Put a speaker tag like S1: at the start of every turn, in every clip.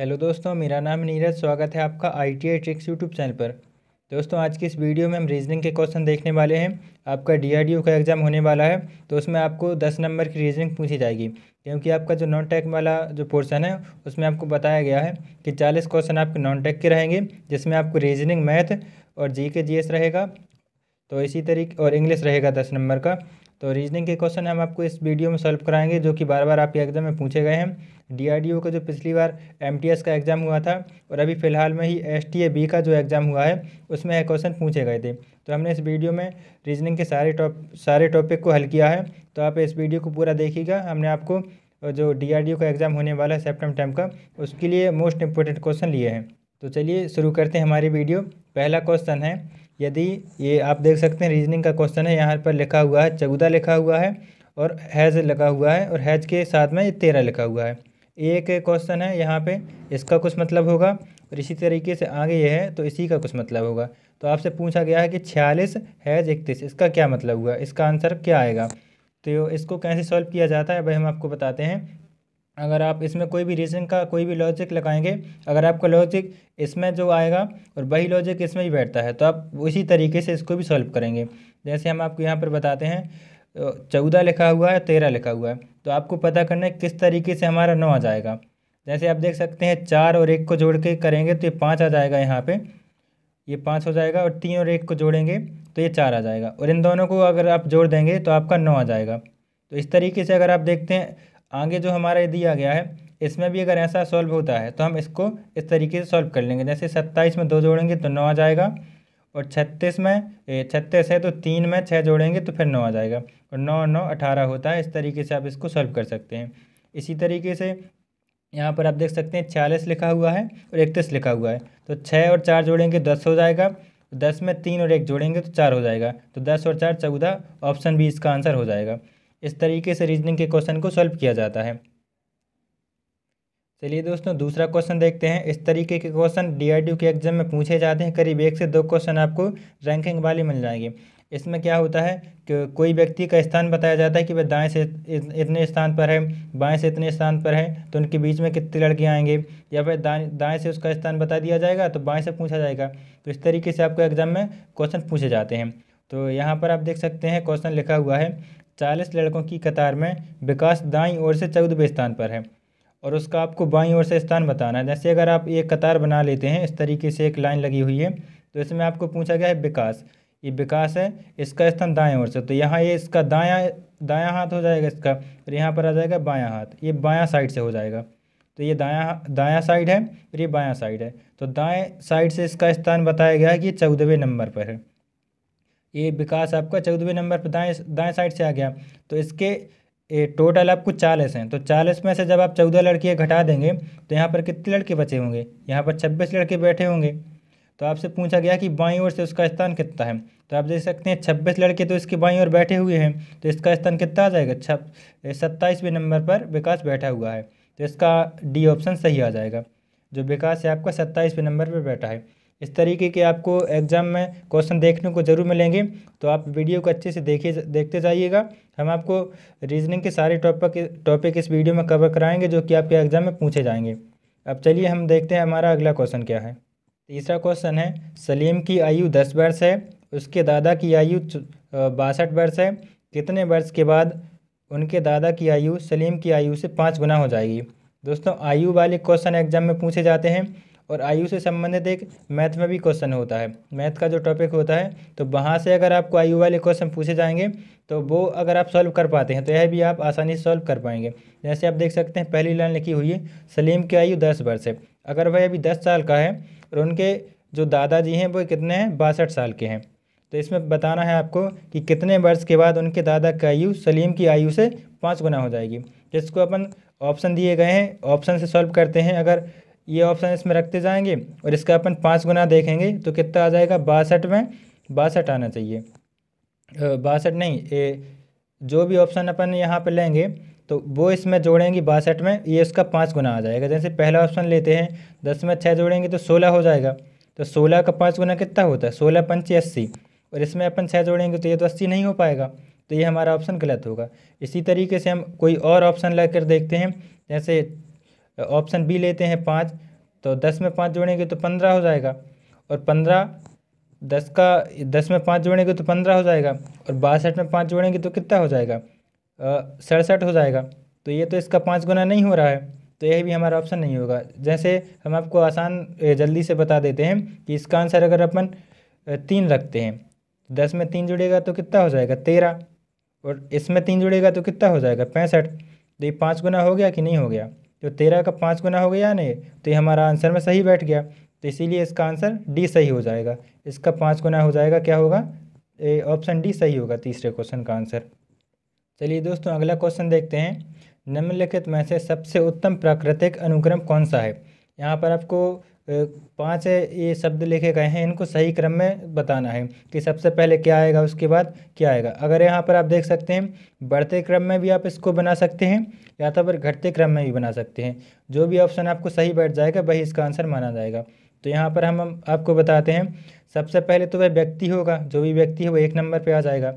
S1: hello दोस्तों मेरा नाम नीरज स्वागत है आपका I T I tricks YouTube channel पर दोस्तों आज की इस वीडियो में हम रीजनिंग के क्वेश्चन देखने वाले हैं आपका डी का एग्ज़ाम होने वाला है तो उसमें आपको दस नंबर की रीजनिंग पूछी जाएगी क्योंकि आपका जो नॉन टैक वाला जो पोर्शन है उसमें आपको बताया गया है कि चालीस क्वेश्चन आपके नॉन टेक के रहेंगे जिसमें आपको रीजनिंग मैथ और जी के जी रहेगा तो इसी तरीके और इंग्लिश रहेगा दस नंबर का तो रीजनिंग के क्वेश्चन हम आपको इस वीडियो में सॉल्व कराएंगे जो कि बार बार आपके एग्जाम में पूछे गए हैं डीआरडीओ का जो पिछली बार एमटीएस का एग्ज़ाम हुआ था और अभी फ़िलहाल में ही बी का जो एग्ज़ाम हुआ है उसमें यह क्वेश्चन पूछे गए थे तो हमने इस वीडियो में रीजनिंग के सारे टॉप सारे टॉपिक को हल किया है तो आप इस वीडियो को पूरा देखिएगा हमने आपको जो डी का एग्ज़ाम होने वाला है सेप्टम टाइम का उसके लिए मोस्ट इम्पोर्टेंट क्वेश्चन लिए हैं तो चलिए शुरू करते हैं हमारी वीडियो पहला क्वेश्चन है यदि ये आप देख सकते हैं रीजनिंग का क्वेश्चन है यहाँ पर लिखा हुआ है चौदह लिखा हुआ है और हैज़ लिखा हुआ है और हैज़ के साथ में तेरह लिखा हुआ है एक क्वेश्चन है यहाँ पे इसका कुछ मतलब होगा और इसी तरीके से आगे ये है तो इसी का कुछ मतलब होगा तो आपसे पूछा गया है कि छियालीस हैज़ इकतीस इसका क्या मतलब हुआ इसका आंसर क्या आएगा तो इसको कैसे सॉल्व किया जाता है भाई हम आपको बताते हैं अगर आप इसमें कोई भी रीजन का कोई भी लॉजिक लगाएंगे अगर आपका लॉजिक इसमें जो आएगा और वही लॉजिक इसमें भी बैठता है तो आप उसी तरीके से इसको भी सॉल्व करेंगे जैसे हम आपको यहाँ पर बताते हैं चौदह लिखा हुआ है तेरह लिखा हुआ है तो आपको पता करना है किस तरीके से हमारा नौ आ जाएगा जैसे आप देख सकते हैं चार और एक को जोड़ के करेंगे तो ये पाँच आ जाएगा यहाँ पर ये पाँच हो जाएगा और तीन और एक को जोड़ेंगे तो ये चार आ जाएगा और इन दोनों को अगर आप जोड़ देंगे तो आपका नौ आ जाएगा तो इस तरीके से अगर आप देखते हैं आगे जो हमारा ये दिया गया है इसमें भी अगर ऐसा सॉल्व होता है तो हम इसको इस तरीके से सॉल्व कर लेंगे जैसे सत्ताईस में दो जोड़ेंगे तो नौ आ जाएगा और छत्तीस में छत्तीस है तो तीन में छः जोड़ेंगे तो फिर नौ आ जाएगा और नौ नौ अठारह होता है इस तरीके से आप इसको सॉल्व कर सकते हैं इसी तरीके से यहाँ पर आप देख सकते हैं छियालीस लिखा हुआ है और इकतीस लिखा हुआ है तो छः और चार जोड़ेंगे तो दस हो जाएगा दस में तीन और एक जोड़ेंगे तो चार हो जाएगा तो दस और चार चौदह ऑप्शन बी इसका आंसर हो जाएगा इस तरीके से रीजनिंग के क्वेश्चन को सॉल्व किया जाता है चलिए दोस्तों दूसरा क्वेश्चन देखते हैं इस तरीके के क्वेश्चन डीआरडीयू के एग्जाम में पूछे जाते हैं करीब एक से दो क्वेश्चन आपको रैंकिंग वाले मिल जाएंगे इसमें क्या होता है कि कोई व्यक्ति का स्थान बताया जाता है कि वह दाएं से इतने स्थान पर है बाएं से इतने स्थान पर है तो उनके बीच में कितने लड़के आएंगे या फिर दाएं दाएं से उसका स्थान बता दिया जाएगा तो बाएं से पूछा जाएगा तो इस तरीके से आपको एग्ज़ाम में क्वेश्चन पूछे जाते हैं तो यहाँ पर आप देख सकते हैं क्वेश्चन लिखा हुआ है चालीस लड़कों की कतार में विकास दाई ओर से चौदहवें स्थान पर है और उसका आपको बाई ओर से स्थान बताना है जैसे अगर आप एक कतार बना लेते हैं इस तरीके से एक लाइन लगी हुई है तो इसमें आपको पूछा गया है विकास ये विकास है इसका स्थान दाएं ओर से तो यहाँ ये इसका दाया दाया हाथ हो जाएगा इसका और यहाँ पर आ जाएगा बायां हाथ ये बायां साइड से हो जाएगा तो ये दाया दाया साइड है और ये बायां साइड है तो दाएं साइड से इसका स्थान बताया गया है कि चौदहवें नंबर पर है ये विकास आपका चौदहवें नंबर पर दाएँ दाएँ साइड से आ गया तो इसके ये टोटल आपको चालीस हैं तो चालीस में से जब आप चौदह लड़कियाँ घटा देंगे तो यहाँ पर कितने लड़के बचे होंगे यहाँ पर छब्बीस लड़के बैठे होंगे तो आपसे पूछा गया कि बाईं ओर से उसका स्थान कितना है तो आप देख सकते हैं छब्बीस लड़के तो इसके बाईं ओर बैठे हुए हैं तो इसका स्थान कितना आ जाएगा छप सत्ताईसवें नंबर पर विकास बैठा हुआ है तो इसका डी ऑप्शन सही आ जाएगा जो विकास है आपका सत्ताईसवें नंबर पर बैठा है इस तरीके के आपको एग्ज़ाम में क्वेश्चन देखने को ज़रूर मिलेंगे तो आप वीडियो को अच्छे से देखिए देखते जाइएगा हम आपको रीजनिंग के सारे टॉपिक टॉपिक इस वीडियो में कवर कराएंगे जो कि आपके एग्ज़ाम में पूछे जाएंगे अब चलिए हम देखते हैं हमारा अगला क्वेश्चन क्या है तीसरा क्वेश्चन है सलीम की आयु दस वर्ष है उसके दादा की आयु बासठ वर्ष है कितने वर्ष के बाद उनके दादा की आयु सलीम की आयु से पाँच गुना हो जाएगी दोस्तों आयु वाले क्वेश्चन एग्जाम में पूछे जाते हैं और आयु से संबंधित एक मैथ में भी क्वेश्चन होता है मैथ का जो टॉपिक होता है तो वहाँ से अगर आपको आयु वाले क्वेश्चन पूछे जाएंगे तो वो अगर आप सॉल्व कर पाते हैं तो यह भी आप आसानी से सॉल्व कर पाएंगे जैसे आप देख सकते हैं पहली लाइन लिखी हुई है सलीम की आयु दस वर्ष है अगर वह अभी दस साल का है और उनके जो दादाजी हैं वो कितने हैं बासठ साल के हैं तो इसमें बताना है आपको कि कितने वर्ष के बाद उनके दादा की आयु सलीम की आयु से पाँच गुना हो जाएगी जिसको अपन ऑप्शन दिए गए हैं ऑप्शन से सॉल्व करते हैं अगर ये ऑप्शन इसमें रखते जाएंगे और इसका अपन पाँच गुना देखेंगे तो कितना आ जाएगा बासठ में बासठ आना चाहिए बासठ नहीं ए, जो भी ऑप्शन अपन यहाँ पर लेंगे तो वो इसमें जोड़ेंगे बासठ में ये उसका पाँच गुना आ जाएगा जैसे पहला ऑप्शन लेते हैं दस में छः जोड़ेंगे तो सोलह हो जाएगा तो सोलह का पाँच गुना कितना होता है सोलह पंच अस्सी और इसमें अपन छः जोड़ेंगे तो ये तो अस्सी नहीं हो पाएगा तो ये हमारा ऑप्शन गलत होगा इसी तरीके से हम कोई और ऑप्शन ला कर देखते हैं जैसे ऑप्शन बी लेते हैं पाँच तो दस में पाँच जोड़ेंगे तो पंद्रह हो जाएगा और पंद्रह दस का दस में पाँच जोड़ेंगे तो पंद्रह हो जाएगा और बासठ में पाँच जोड़ेंगे तो कितना हो जाएगा सड़सठ हो जाएगा तो ये तो इसका पाँच गुना नहीं हो रहा है तो यह भी हमारा ऑप्शन नहीं होगा जैसे हम आपको आसान जल्दी से बता देते हैं कि इसका आंसर अगर अपन तीन रखते हैं दस में तीन जुड़ेगा तो कितना हो जाएगा तेरह और इसमें तीन जुड़ेगा तो कितना हो जाएगा पैंसठ तो ये पाँच गुना हो गया कि नहीं हो गया तो तेरह का पाँच गुना हो गया यानी तो ये हमारा आंसर में सही बैठ गया तो इसीलिए इसका आंसर डी सही हो जाएगा इसका पाँच गुना हो जाएगा क्या होगा ए ऑप्शन डी सही होगा तीसरे क्वेश्चन का आंसर चलिए दोस्तों अगला क्वेश्चन देखते हैं निम्नलिखित में से सबसे उत्तम प्राकृतिक अनुक्रम कौन सा है यहाँ पर आपको पाँच ये शब्द लिखे गए हैं इनको सही क्रम में बताना है कि सबसे पहले क्या आएगा उसके बाद क्या आएगा अगर यहाँ पर आप देख सकते हैं बढ़ते क्रम में भी आप इसको बना सकते हैं या तो फिर घटते क्रम में भी बना सकते हैं जो भी ऑप्शन आपको सही बैठ जाएगा वही इसका आंसर माना जाएगा तो यहाँ पर हम आपको बताते हैं सबसे पहले तो वह व्यक्ति होगा जो भी व्यक्ति है वो एक नंबर पर आ जाएगा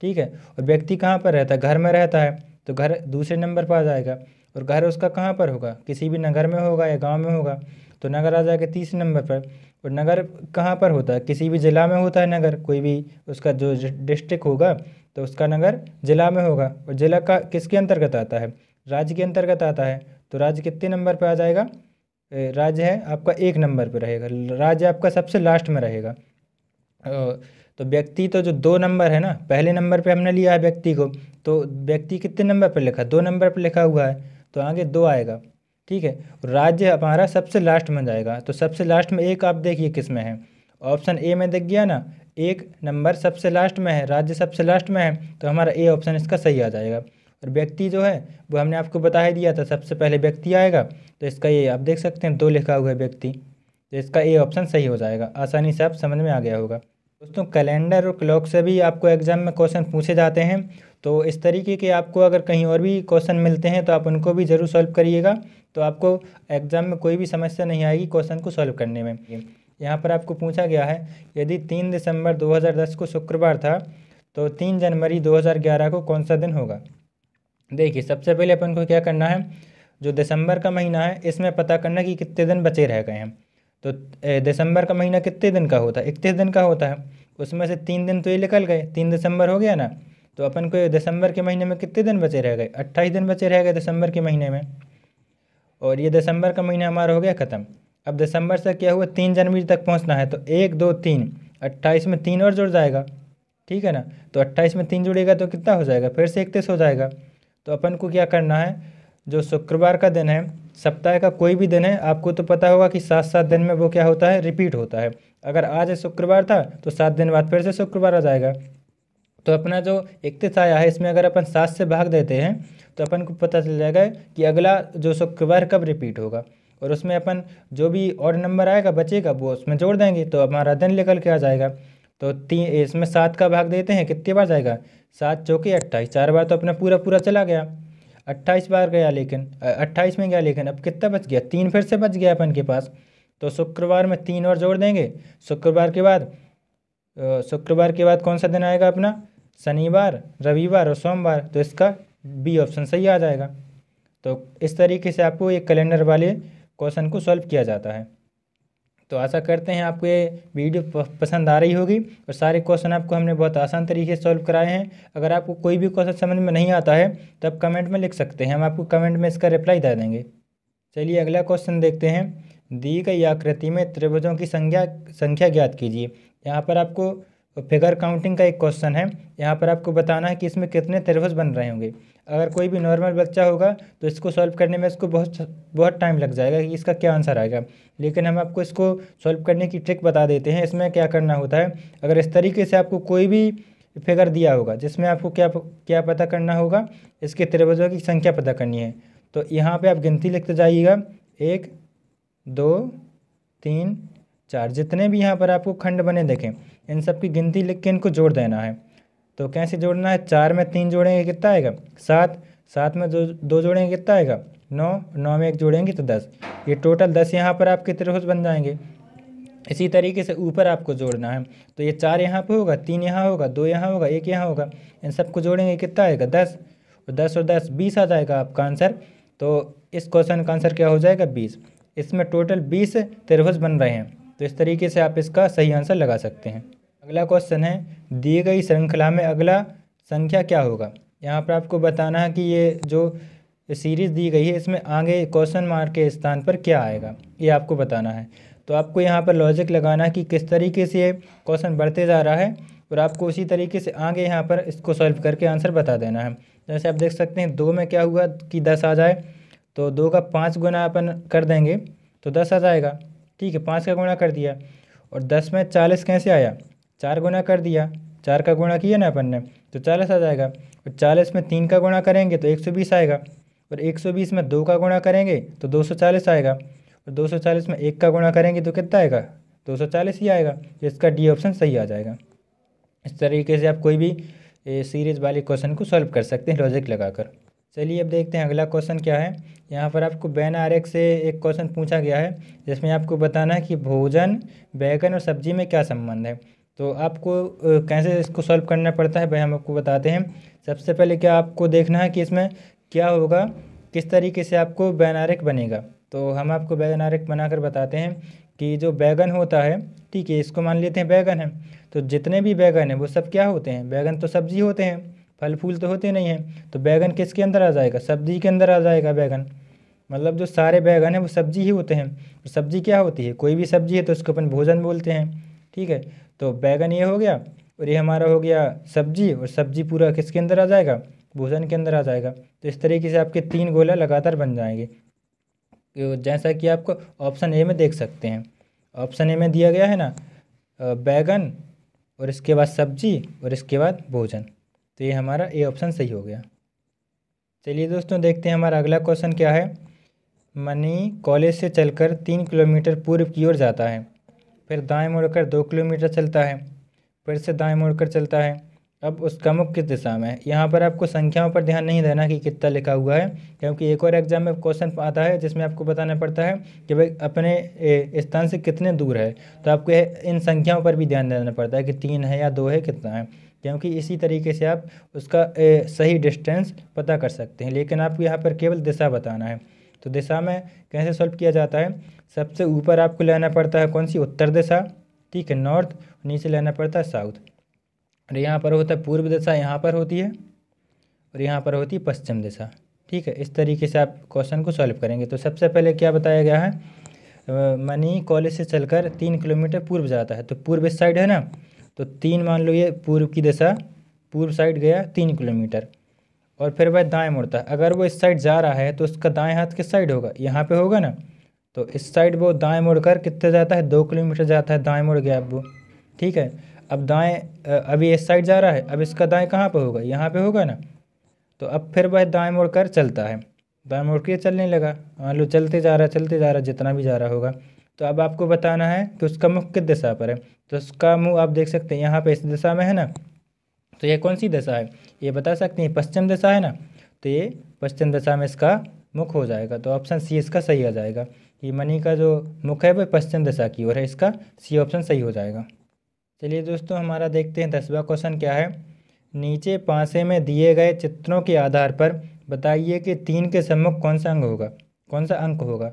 S1: ठीक है और व्यक्ति कहाँ पर रहता है घर में रहता है तो घर दूसरे नंबर पर आ जाएगा और घर उसका कहाँ पर होगा किसी भी नगर में होगा या गाँव में होगा तो नगर आ जाएगा तीसरे नंबर पर और नगर कहाँ पर होता है किसी भी ज़िला में होता है नगर कोई भी उसका जो डिस्ट्रिक्ट होगा तो उसका नगर ज़िला में होगा और ज़िला का किसके अंतर्गत आता है राज्य के अंतर्गत आता है तो राज्य कितने नंबर पर आ जाएगा राज्य है आपका एक नंबर पर रहेगा राज्य आपका सबसे लास्ट में रहेगा तो व्यक्ति तो जो दो नंबर है ना पहले नंबर पे हमने लिया है व्यक्ति को तो व्यक्ति कितने नंबर पर लिखा दो नंबर पर लिखा हुआ है तो आगे दो आएगा ठीक है राज्य हमारा सबसे लास्ट में जाएगा तो सबसे लास्ट में एक आप देखिए किस में है ऑप्शन ए में देख गया ना एक नंबर सबसे लास्ट में है राज्य सबसे लास्ट में है तो हमारा ए ऑप्शन इसका सही आ जाएगा और व्यक्ति जो है वो हमने आपको बता ही दिया था सबसे पहले व्यक्ति आएगा तो इसका ये आप देख सकते हैं दो लिखा हुआ है व्यक्ति तो इसका ए ऑप्शन सही हो जाएगा आसानी से आप समझ में आ गया होगा दोस्तों कैलेंडर और क्लॉक से भी आपको एग्ज़ाम में क्वेश्चन पूछे जाते हैं तो इस तरीके के आपको अगर कहीं और भी क्वेश्चन मिलते हैं तो आप उनको भी ज़रूर सॉल्व करिएगा तो आपको एग्ज़ाम में कोई भी समस्या नहीं आएगी क्वेश्चन को सॉल्व करने में यहाँ पर आपको पूछा गया है यदि तीन दिसंबर 2010 को शुक्रवार था तो तीन जनवरी 2011 को कौन सा दिन होगा देखिए सबसे पहले अपन को क्या करना है जो दिसंबर का महीना है इसमें पता करना कि कितने दिन बचे रह गए हैं तो दिसंबर का महीना कितने दिन का होता है इकतीस दिन का होता है उसमें से तीन दिन तो ये निकल गए तीन दिसंबर हो गया ना तो अपन को दिसंबर के महीने में कितने दिन बचे रह गए अट्ठाईस दिन बचे रह गए दिसंबर के महीने में और ये दिसंबर का महीना हमारा हो गया ख़त्म अब दिसंबर से क्या हुआ तीन जनवरी तक पहुंचना है तो एक दो तीन अट्ठाईस में तीन और जुड़ जाएगा ठीक है ना तो अट्ठाईस में तीन जुड़ेगा तो कितना हो जाएगा फिर से इकतीस हो जाएगा तो अपन को क्या करना है जो शुक्रवार का दिन है सप्ताह का कोई भी दिन है आपको तो पता होगा कि सात सात दिन में वो क्या होता है रिपीट होता है अगर आज शुक्रवार था तो सात दिन बाद फिर से शुक्रवार आ जाएगा तो अपना जो इकतीस आया है इसमें अगर अपन सात से भाग देते हैं तो अपन को पता चल जाएगा कि अगला जो शुक्रवार कब रिपीट होगा और उसमें अपन जो भी और नंबर आएगा बचेगा वो उसमें जोड़ देंगे तो हमारा दिन निकल के आ जाएगा तो तीन इसमें सात का भाग देते हैं कितनी बार जाएगा सात चौके अट्ठाईस चार बार तो अपना पूरा पूरा चला गया अट्ठाईस बार गया लेकिन अट्ठाईस में गया लेकिन अब कितना बच गया तीन फिर से बच गया अपन के पास तो शुक्रवार में तीन और जोड़ देंगे शुक्रवार के बाद शुक्रवार के बाद कौन सा दिन आएगा अपना शनिवार रविवार और सोमवार तो इसका बी ऑप्शन सही आ जाएगा तो इस तरीके से आपको ये कैलेंडर वाले क्वेश्चन को सॉल्व किया जाता है तो आशा करते हैं आपको ये वीडियो पसंद आ रही होगी और सारे क्वेश्चन आपको हमने बहुत आसान तरीके से सॉल्व कराए हैं अगर आपको कोई भी क्वेश्चन समझ में नहीं आता है तो आप कमेंट में लिख सकते हैं हम आपको कमेंट में इसका रिप्लाई दे देंगे चलिए अगला क्वेश्चन देखते हैं दी गई आकृति में त्रिभुजों की संख्या संख्या ज्ञात कीजिए यहाँ पर आपको तो फिगर काउंटिंग का एक क्वेश्चन है यहाँ पर आपको बताना है कि इसमें कितने त्रिभुज बन रहे होंगे अगर कोई भी नॉर्मल बच्चा होगा तो इसको सॉल्व करने में इसको बहुत बहुत टाइम लग जाएगा कि इसका क्या आंसर आएगा लेकिन हम आपको इसको सॉल्व करने की ट्रिक बता देते हैं इसमें क्या करना होता है अगर इस तरीके से आपको कोई भी फिगर दिया होगा जिसमें आपको क्या क्या पता करना होगा इसके त्रिभुजों की संख्या पता करनी है तो यहाँ पर आप गिनती लिखते जाइएगा एक दो तीन चार जितने भी यहाँ पर आपको खंड बने देखें इन सब की गिनती लिख के इनको जोड़ देना है तो कैसे जोड़ना है चार में तीन जोड़ेंगे कितना आएगा सात सात में दो दो जोड़ेंगे कितना आएगा नौ नौ में एक जोड़ेंगे तो दस ये टोटल दस यहाँ पर आपके त्रिभुज बन जाएंगे इसी तरीके से ऊपर आपको जोड़ना है तो ये चार यहाँ पर होगा तीन यहाँ होगा दो यहाँ होगा एक यहाँ होगा इन सबको जोड़ेंगे कितना आएगा दस और दस और दस बीस आ जाएगा आपका आंसर तो इस क्वेश्चन का आंसर क्या हो जाएगा बीस इसमें टोटल बीस त्रिभुज बन रहे हैं तो इस तरीके से आप इसका सही आंसर लगा सकते हैं अगला क्वेश्चन है दी गई श्रृंखला में अगला संख्या क्या होगा यहाँ पर आपको बताना है कि ये जो सीरीज़ दी गई है इसमें आगे क्वेश्चन मार्क के स्थान पर क्या आएगा ये आपको बताना है तो आपको यहाँ पर लॉजिक लगाना है कि किस तरीके से ये क्वेश्चन बढ़ते जा रहा है और आपको उसी तरीके से आगे यहाँ पर इसको सॉल्व करके आंसर बता देना है जैसे आप देख सकते हैं दो में क्या हुआ कि दस आ जाए तो दो का पाँच गुना अपन कर देंगे तो दस आ जाएगा ठीक है पाँच का गुणा कर दिया और दस में चालीस कैसे आया चार गुना कर दिया चार का गुणा किया ना अपन ने तो चालीस आ जाएगा और चालीस में तीन का गुणा करेंगे तो एक सौ बीस आएगा और एक सौ बीस में दो का गुणा करेंगे तो दो सौ चालीस आएगा और दो सौ चालीस में एक का गुणा करेंगे तो कितना आएगा दो सौ चालीस ही आएगा तो इसका डी ऑप्शन सही आ जाएगा इस तरीके से आप कोई भी सीरीज वाले क्वेश्चन को सॉल्व कर सकते हैं लॉजिक लगाकर चलिए अब देखते हैं अगला क्वेश्चन क्या है यहाँ पर आपको बैन आरेख से एक क्वेश्चन पूछा गया है जिसमें आपको बताना है कि भोजन बैगन और सब्जी में क्या संबंध है तो आपको कैसे इसको सॉल्व करना पड़ता है वह हम आपको बताते हैं सबसे पहले क्या आपको देखना है कि इसमें क्या होगा किस तरीके से आपको बैन बनेगा तो हम आपको बैगन बनाकर बताते हैं कि जो बैगन होता है ठीक है इसको मान लेते हैं बैगन है तो जितने भी बैगन हैं वो सब क्या होते हैं बैगन तो सब्जी होते हैं फल फूल तो होते नहीं हैं तो बैगन किसके अंदर आ जाएगा सब्जी के अंदर आ जाएगा बैगन मतलब जो सारे बैगन हैं वो सब्जी ही होते हैं तो सब्जी क्या होती है कोई भी सब्जी है तो उसको अपन भोजन बोलते हैं ठीक है तो बैगन ये हो गया और ये हमारा हो गया सब्जी और सब्जी पूरा किसके अंदर आ जाएगा भोजन के अंदर आ जाएगा तो इस तरीके से आपके तीन गोला लगातार बन जाएंगे तो जैसा कि आपको ऑप्शन ए में देख सकते हैं ऑप्शन ए में दिया गया है ना बैगन और इसके बाद सब्जी और इसके बाद भोजन तो ये हमारा ए ऑप्शन सही हो गया चलिए दोस्तों देखते हैं हमारा अगला क्वेश्चन क्या है मनी कॉलेज से चलकर तीन किलोमीटर पूर्व की ओर जाता है फिर दाएं मुड़कर दो किलोमीटर चलता है फिर से दाएं मुड़कर चलता है अब उसका मुख किस दिशा में है यहाँ पर आपको संख्याओं पर ध्यान नहीं देना कि कितना लिखा हुआ है क्योंकि एक और एग्जाम में क्वेश्चन आता है जिसमें आपको बताना पड़ता है कि भाई अपने स्थान से कितने दूर है तो आपको इन संख्याओं पर भी ध्यान देना पड़ता है कि तीन है या दो है कितना है क्योंकि इसी तरीके से आप उसका ए, सही डिस्टेंस पता कर सकते हैं लेकिन आपको यहाँ पर केवल दिशा बताना है तो दिशा में कैसे सॉल्व किया जाता है सबसे ऊपर आपको लेना पड़ता है कौन सी उत्तर दिशा ठीक है नॉर्थ नीचे लेना पड़ता है साउथ और यहाँ पर होता है पूर्व दिशा यहाँ पर होती है और यहाँ पर होती है पश्चिम दिशा ठीक है इस तरीके से आप क्वेश्चन को सॉल्व करेंगे तो सबसे पहले क्या बताया गया है मनी कॉलेज से चलकर तीन किलोमीटर पूर्व जाता है तो पूर्व इस साइड है ना तो तीन मान लो ये पूर्व की दिशा पूर्व साइड गया तीन किलोमीटर और फिर वह दाएं मुड़ता है अगर वो इस साइड जा रहा है तो उसका दाएं हाथ किस साइड होगा यहाँ पे होगा ना तो इस साइड वो दाएं मुड़कर कितने जाता है दो किलोमीटर जाता है दाएं मुड़ गया अब वो ठीक है अब दाएं अभी इस साइड जा रहा है अब इसका दाएं कहाँ पे होगा यहाँ पे होगा ना तो अब फिर वह मुड़ कर चलता है दाएँ मुड़ के चलने लगा मान लो चलते जा रहा है चलते जा रहा है जितना भी जा रहा होगा तो अब आपको बताना है कि उसका मुख किस दिशा पर है तो इसका मुँह आप देख सकते हैं यहाँ पे इस दिशा में है ना तो ये कौन सी दशा है ये बता सकते हैं पश्चिम दशा है ना तो ये पश्चिम दशा में इसका मुख हो जाएगा तो ऑप्शन सी इसका सही आ जाएगा कि मनी का जो मुख है वह पश्चिम दशा की ओर है इसका सी ऑप्शन सही हो जाएगा चलिए दोस्तों हमारा देखते हैं दसवा क्वेश्चन क्या है नीचे पासे में दिए गए चित्रों के आधार पर बताइए कि तीन के सम्मुख कौन सा अंग होगा कौन सा अंक होगा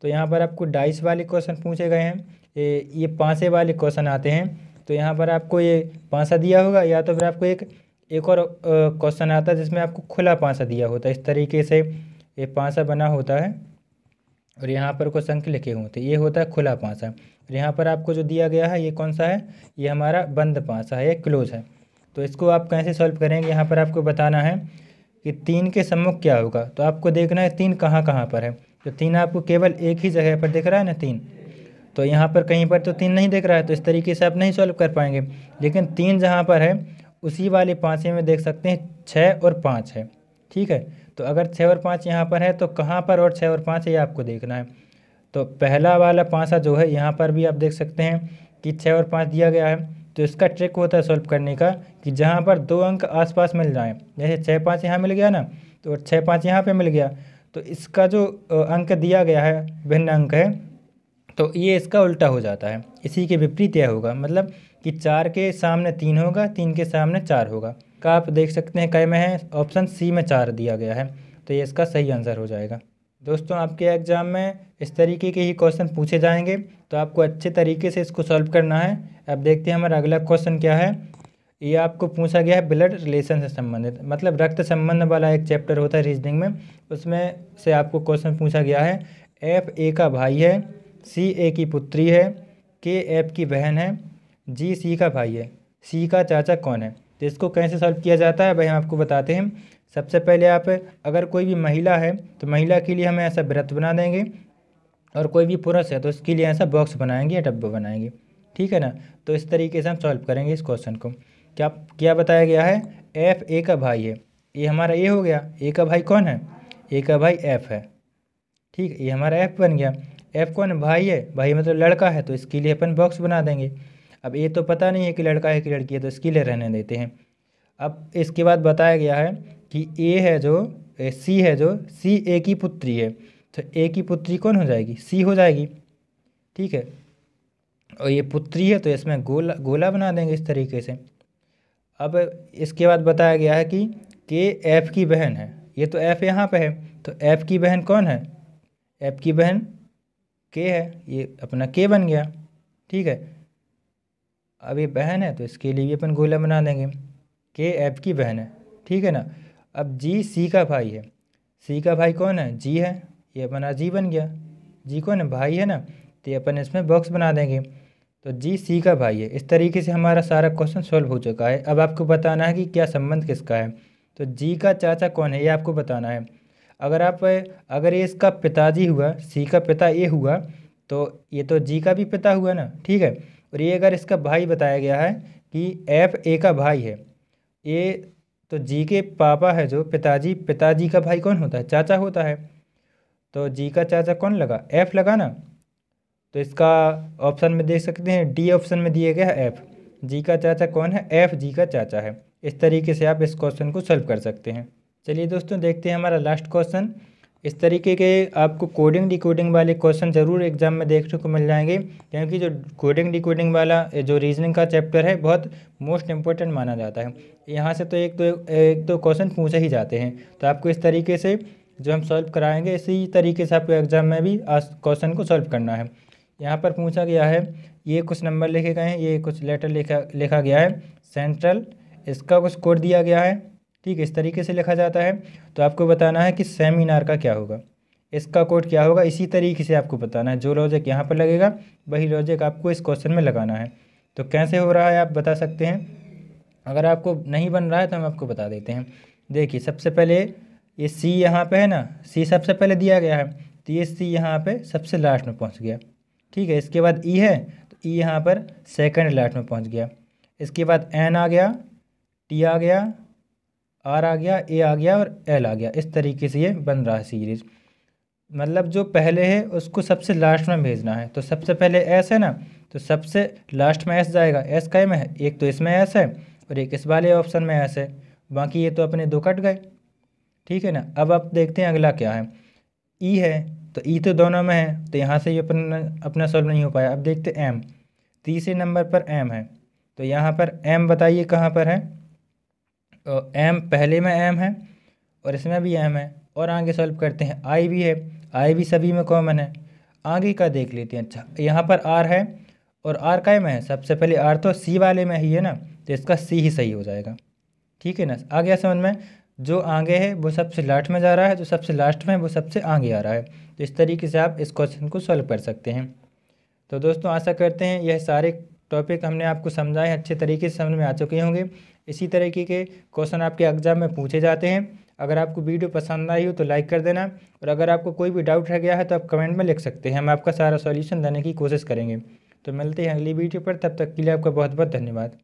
S1: तो यहाँ पर आपको डाइस वाले क्वेश्चन पूछे गए हैं ये पाँसे वाले क्वेश्चन आते हैं तो यहाँ पर आपको ये पाँसा दिया होगा या तो फिर आपको एक एक और क्वेश्चन आता है जिसमें आपको खुला पाँसा दिया होता है इस तरीके से ये पाँसा बना होता है और यहाँ पर कुछ अंक लिखे हुए थे तो ये होता है खुला पाँसा और यहाँ पर आपको जो दिया गया है ये कौन सा है ये हमारा बंद पाँसा है ये क्लोज है तो इसको आप कैसे सॉल्व करेंगे यहाँ पर आपको बताना है कि तीन के सम्मुख क्या होगा तो आपको देखना है तीन कहाँ कहाँ पर है तो तीन आपको केवल एक ही जगह पर दिख रहा है ना तीन तो यहाँ पर कहीं पर तो तीन नहीं देख रहा है तो इस तरीके से आप नहीं सॉल्व कर पाएंगे लेकिन तीन जहाँ पर है उसी वाले पाँचवें में देख सकते हैं छः और पाँच है ठीक है तो अगर छः और पाँच यहाँ पर है तो कहाँ पर और छः और पाँच है ये आपको देखना है तो पहला वाला पाँचा जो है यहाँ पर भी आप देख सकते हैं कि छः और पाँच दिया गया है तो इसका ट्रिक होता है सॉल्व करने का कि जहाँ पर दो अंक आसपास मिल जाएँ जैसे छः पाँच यहाँ मिल गया ना तो छः पाँच यहाँ पर मिल गया तो इसका जो अंक दिया गया है भिन्न अंक है तो ये इसका उल्टा हो जाता है इसी के विपरीत यह होगा मतलब कि चार के सामने तीन होगा तीन के सामने चार होगा का आप देख सकते हैं कई में है ऑप्शन सी में चार दिया गया है तो ये इसका सही आंसर हो जाएगा दोस्तों आपके एग्ज़ाम में इस तरीके के ही क्वेश्चन पूछे जाएंगे तो आपको अच्छे तरीके से इसको सॉल्व करना है अब देखते हैं हमारा अगला क्वेश्चन क्या है ये आपको पूछा गया है ब्लड रिलेशन से संबंधित मतलब रक्त संबंध वाला एक चैप्टर होता है रीजनिंग में उसमें से आपको क्वेश्चन पूछा गया है एफ ए का भाई है सी ए की पुत्री है के एफ की बहन है जी सी का भाई है सी का चाचा कौन है तो इसको कैसे सॉल्व किया जाता है भाई हम आपको बताते हैं सबसे पहले आप अगर कोई भी महिला है तो महिला के लिए हमें ऐसा व्रत बना देंगे और कोई भी पुरुष है तो उसके लिए ऐसा बॉक्स बनाएंगे या डब्बा बनाएंगे ठीक है ना तो इस तरीके से हम सॉल्व करेंगे इस क्वेश्चन को क्या क्या बताया गया है एफ ए का भाई है ये हमारा ए हो गया ए का भाई कौन है ए का भाई एफ है ठीक ये हमारा एफ बन गया एफ कौन है भाई है भाई मतलब लड़का है तो इसके लिए अपन बॉक्स बना देंगे अब ये तो पता नहीं है कि लड़का है कि लड़की है तो इसके लिए रहने देते हैं अब इसके बाद बताया गया है कि ए है जो ए, सी है जो सी ए की पुत्री है तो ए की पुत्री कौन हो जाएगी सी हो जाएगी ठीक है और ये पुत्री है तो इसमें गोला गोला बना देंगे इस तरीके से अब इसके बाद बताया गया है कि के एफ़ की बहन है ये तो एफ़ यहाँ पे है तो एफ़ की बहन कौन है एफ़ की बहन के है ये अपना के बन गया ठीक है अब ये बहन है तो इसके लिए भी अपन गोला बना देंगे के एफ की बहन है ठीक है ना अब जी सी का भाई है सी का भाई कौन है जी है ये अपना जी बन गया जी कौन है भाई है ना तो ये अपन इसमें बॉक्स बना देंगे तो जी सी का भाई है इस तरीके से हमारा सारा क्वेश्चन सॉल्व हो चुका है अब आपको बताना है कि क्या संबंध किसका है तो जी का चाचा कौन है ये आपको बताना है अगर आप अगर ये इसका पिताजी हुआ सी का पिता ए हुआ तो ये तो जी का भी पिता हुआ ना ठीक है और ये अगर इसका भाई बताया गया है कि एफ ए का भाई है ये तो जी के पापा है जो पिताजी पिताजी का भाई कौन होता है चाचा होता है तो जी का चाचा कौन लगा एफ लगा ना तो इसका ऑप्शन में देख सकते हैं डी ऑप्शन में दिया गया है एफ जी का चाचा कौन है एफ जी का चाचा है इस तरीके से आप इस क्वेश्चन को सॉल्व कर सकते हैं चलिए दोस्तों देखते हैं हमारा लास्ट क्वेश्चन इस तरीके के आपको कोडिंग डिकोडिंग वाले क्वेश्चन ज़रूर एग्जाम में देखने को मिल जाएंगे क्योंकि जो कोडिंग डिकोडिंग वाला जो रीजनिंग का चैप्टर है बहुत मोस्ट इम्पोर्टेंट माना जाता है यहाँ से तो एक दो तो, एक दो तो क्वेश्चन पूछे ही जाते हैं तो आपको इस तरीके से जो हम सॉल्व कराएंगे इसी तरीके से आपको एग्ज़ाम में भी क्वेश्चन को सॉल्व करना है यहाँ पर पूछा गया है ये कुछ नंबर लिखे गए हैं ये कुछ लेटर लिखा लिखा गया है सेंट्रल इसका कुछ कोड दिया गया है ठीक है इस तरीके से लिखा जाता है तो आपको बताना है कि सेमिनार का क्या होगा इसका कोड क्या होगा इसी तरीके से आपको बताना है जो लॉजिक यहाँ पर लगेगा वही लॉजिक आपको इस क्वेश्चन में लगाना है तो कैसे हो रहा है आप बता सकते हैं अगर आपको नहीं बन रहा है तो हम आपको बता देते हैं देखिए सबसे पहले ये सी यहाँ पे है ना सी सबसे पहले दिया गया है तो ये सी यहाँ पे सबसे लास्ट में पहुँच गया ठीक है इसके बाद ई e है तो ई e यहाँ पर सेकंड लास्ट में पहुँच गया इसके बाद एन आ गया टी आ गया आर आ गया ए आ गया और एल आ गया इस तरीके से ये बन रहा है सीरीज़ मतलब जो पहले है उसको सबसे लास्ट में भेजना है तो सबसे पहले एस है ना तो सबसे लास्ट में एस जाएगा एस काय में है एक तो इसमें एस है और एक इस वाले ऑप्शन में एस है बाकी ये तो अपने दो कट गए ठीक है ना अब आप देखते हैं अगला क्या है ई e है तो ई e तो दोनों में है तो यहाँ से ये अपना अपना सॉल्व नहीं हो पाया अब देखते एम तीसरे नंबर पर एम है तो यहाँ पर एम बताइए कहाँ पर है एम पहले में एम है और इसमें भी एम है और आगे सॉल्व करते हैं आई भी है आई भी सभी में कॉमन है आगे का देख लेते हैं अच्छा यहाँ पर आर है और आर का में है सबसे पहले आर तो सी वाले में ही है ना तो इसका सी ही सही हो जाएगा ठीक है ना आ गया समझ में जो आगे है वो सबसे लास्ट में जा रहा है जो सबसे लास्ट में है वो सबसे आगे आ रहा है तो इस तरीके से आप इस क्वेश्चन को सॉल्व कर सकते हैं तो दोस्तों आशा करते हैं यह सारे टॉपिक हमने आपको समझाए अच्छे तरीके से समझ में आ चुके होंगे इसी तरीके के क्वेश्चन आपके एग्जाम में पूछे जाते हैं अगर आपको वीडियो पसंद आई हो तो लाइक कर देना और अगर आपको कोई भी डाउट रह गया है तो आप कमेंट में लिख सकते हैं हम आपका सारा सॉल्यूशन देने की कोशिश करेंगे तो मिलते हैं अगली वीडियो पर तब तक के लिए आपका बहुत बहुत धन्यवाद